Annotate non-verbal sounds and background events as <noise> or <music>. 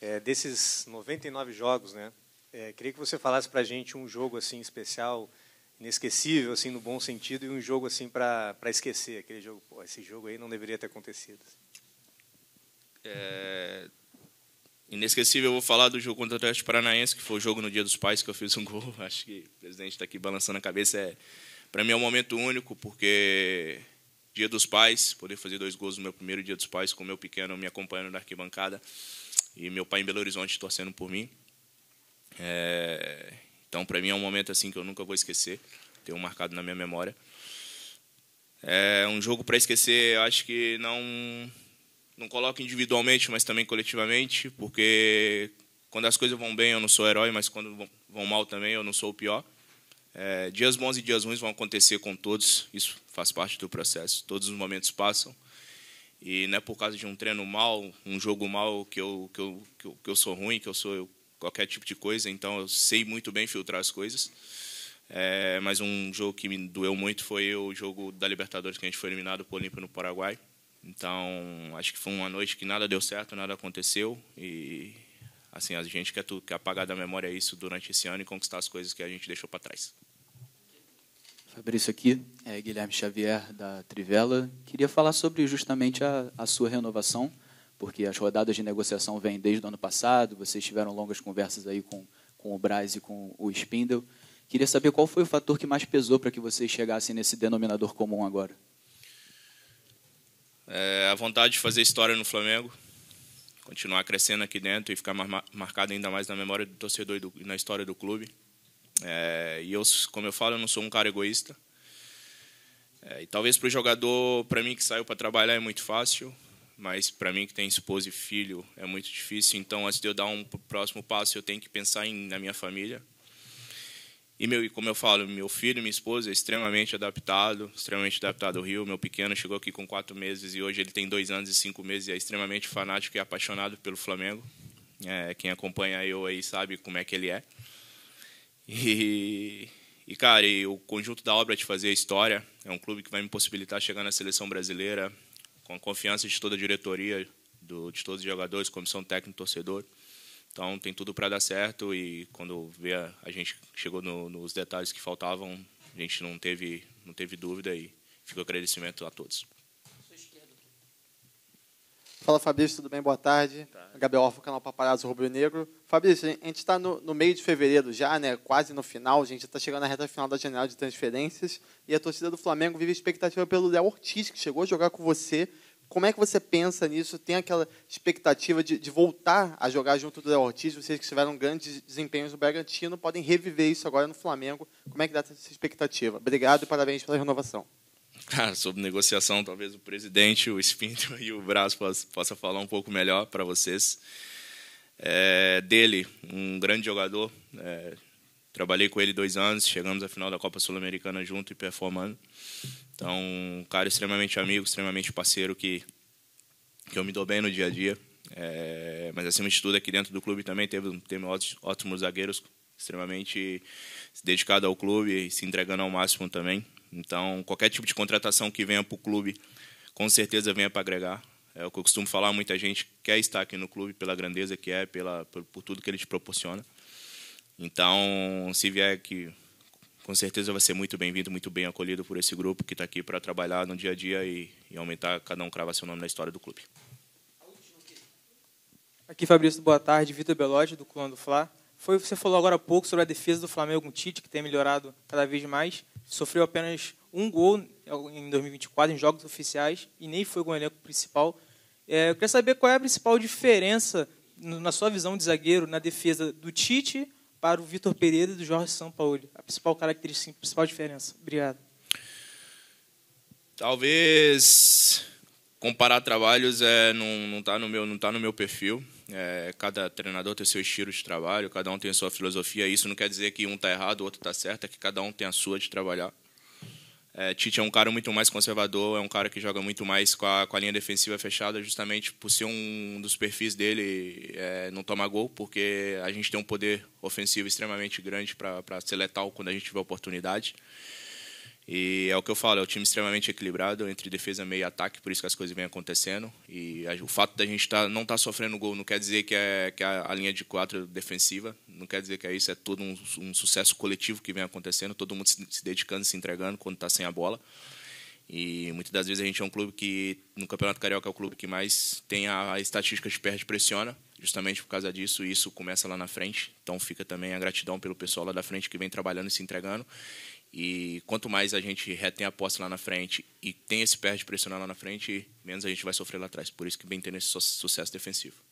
É, desses 99 jogos, né? É, queria que você falasse para a gente um jogo assim especial, inesquecível, assim no bom sentido, e um jogo assim para esquecer. Aquele jogo, pô, esse jogo aí não deveria ter acontecido. É, inesquecível, eu vou falar do jogo contra o Atlético Paranaense, que foi o jogo no Dia dos Pais que eu fiz um gol. <laughs> Acho que o presidente está aqui balançando a cabeça. É, para mim é um momento único, porque Dia dos Pais, poder fazer dois gols no meu primeiro Dia dos Pais com o meu pequeno me acompanhando na arquibancada e meu pai em Belo Horizonte torcendo por mim. É, então, para mim é um momento assim que eu nunca vou esquecer, tenho marcado na minha memória. É um jogo para esquecer, eu acho que não não coloco individualmente, mas também coletivamente, porque quando as coisas vão bem eu não sou herói, mas quando vão mal também eu não sou o pior. É, dias bons e dias ruins vão acontecer com todos, isso faz parte do processo. Todos os momentos passam. E não é por causa de um treino mal, um jogo mal, que eu, que eu, que eu, que eu sou ruim, que eu sou qualquer tipo de coisa. Então, eu sei muito bem filtrar as coisas. É, mas um jogo que me doeu muito foi o jogo da Libertadores, que a gente foi eliminado por Olímpio no Paraguai. Então, acho que foi uma noite que nada deu certo, nada aconteceu. E, assim, a gente quer, quer apagar da memória isso durante esse ano e conquistar as coisas que a gente deixou para trás. Fabrício aqui é, Guilherme Xavier, da Trivela. Queria falar sobre justamente a, a, sua renovação, porque as rodadas de negociação vêm desde o ano passado, vocês tiveram longas conversas aí com, com o Braz e com o Spindle. Queria saber qual foi o fator que mais pesou para que vocês chegassem nesse denominador comum agora. É a vontade de fazer história no Flamengo, continuar crescendo aqui dentro e ficar mar marcado ainda mais na memória do torcedor e do, na história do clube. É, e eu, como eu falo, eu não sou um cara egoísta. É, e talvez para o jogador, para mim que saiu para trabalhar é muito fácil, mas para mim que tem esposa e filho é muito difícil. Então, antes de eu dar um próximo passo, eu tenho que pensar em, na minha família. E meu, como eu falo, meu filho, minha esposa é extremamente adaptado, extremamente adaptado ao Rio. Meu pequeno chegou aqui com quatro meses e hoje ele tem dois anos e cinco meses e é extremamente fanático e apaixonado pelo Flamengo. É, quem acompanha eu aí sabe como é que ele é. E e, cara, e o conjunto da obra de fazer a história é um clube que vai me possibilitar chegar na seleção brasileira com a confiança de toda a diretoria, do, de todos os jogadores, comissão técnica, torcedor. Então tem tudo para dar certo e quando vê a, gente chegou no, nos detalhes que faltavam, a gente não teve, não teve dúvida e fica o agradecimento a todos. Fala Fabrício, tudo bem? Boa tarde. Tá. Gabriel Orfa, canal Paparazzo Rubro Negro. Fabrício, a gente está no, no, meio de fevereiro já, né? quase no final, a gente está chegando na reta final da janela de transferências e a torcida do Flamengo vive expectativa pelo Léo Ortiz, que chegou a jogar com você. Como é que você pensa nisso? Tem aquela expectativa de, de voltar a jogar junto do Léo Ortiz? Vocês que tiveram grandes desempenhos no Bragantino podem reviver isso agora no Flamengo. Como é que dá essa expectativa? Obrigado e parabéns pela renovação sobre negociação, talvez o presidente, o Espírito <laughs> e o braço possa, falar um pouco melhor para vocês. É, dele, um grande jogador. É, trabalhei com ele dois anos, chegamos à final da Copa Sul-Americana junto e performando. Então, um cara extremamente amigo, extremamente parceiro que, que eu me dou bem no dia a dia. É, mas, acima de tudo, aqui dentro do clube também teve, teve ótimos zagueiros, extremamente dedicado ao clube e se entregando ao máximo também. Então, qualquer tipo de contratação que venha para o clube, com certeza venha para agregar. É o que eu costumo falar, muita gente quer estar aqui no clube pela grandeza que é, pela, por, por tudo que ele te proporciona. Então, se vier aqui, com certeza vai ser muito bem-vindo, muito bem acolhido por esse grupo que está aqui para trabalhar no dia a dia e, e, aumentar, cada um cravar seu nome na história do clube. Aqui, Fabrício, boa tarde. Vitor Belotti, do Clã do Fla. Foi você falou agora há pouco sobre a defesa do Flamengo com o Tite, que tem melhorado cada vez mais. Sofreu apenas um gol em 2024 em jogos oficiais e nem foi com o elenco principal. É, eu queria saber qual é a principal diferença, na sua visão de zagueiro, na defesa do Tite para o Vitor Pereira e do Jorge Sampaoli. A principal característica, a principal diferença. Obrigado. Talvez comparar trabalhos é, não está no meu não tá no meu perfil. É, cada treinador tem seu estilo de trabalho, cada um tem a sua filosofia. Isso não quer dizer que um está errado, o outro está certo, é que cada um tem a sua de trabalhar. É, Tite é um cara muito mais conservador, é um cara que joga muito mais com a, com a linha defensiva fechada, justamente por ser um dos perfis dele é, não tomar gol, porque a gente tem um poder ofensivo extremamente grande para ser letal quando a gente tiver oportunidade. E é o que eu falo, é um time extremamente equilibrado entre defesa, meio e ataque, por isso que as coisas vêm acontecendo. E o fato da gente tá, não estar tá sofrendo gol não quer dizer que, é, que é a, linha de quatro defensiva, não quer dizer que é isso, é todo um, um sucesso coletivo que vem acontecendo, todo mundo se, se dedicando, se entregando quando está sem a bola. E muitas das vezes a gente é um clube que, no Campeonato Carioca, é o clube que mais tem a, a estatística de perde pressiona justamente por causa disso, isso começa lá na frente. Então fica também a gratidão pelo pessoal lá da frente que vem trabalhando e se entregando. E quanto mais a gente retém a posse lá na frente e tem esse pé de pressionar lá na frente, menos a gente vai sofrer lá atrás. Por isso que vem tendo esse sucesso defensivo.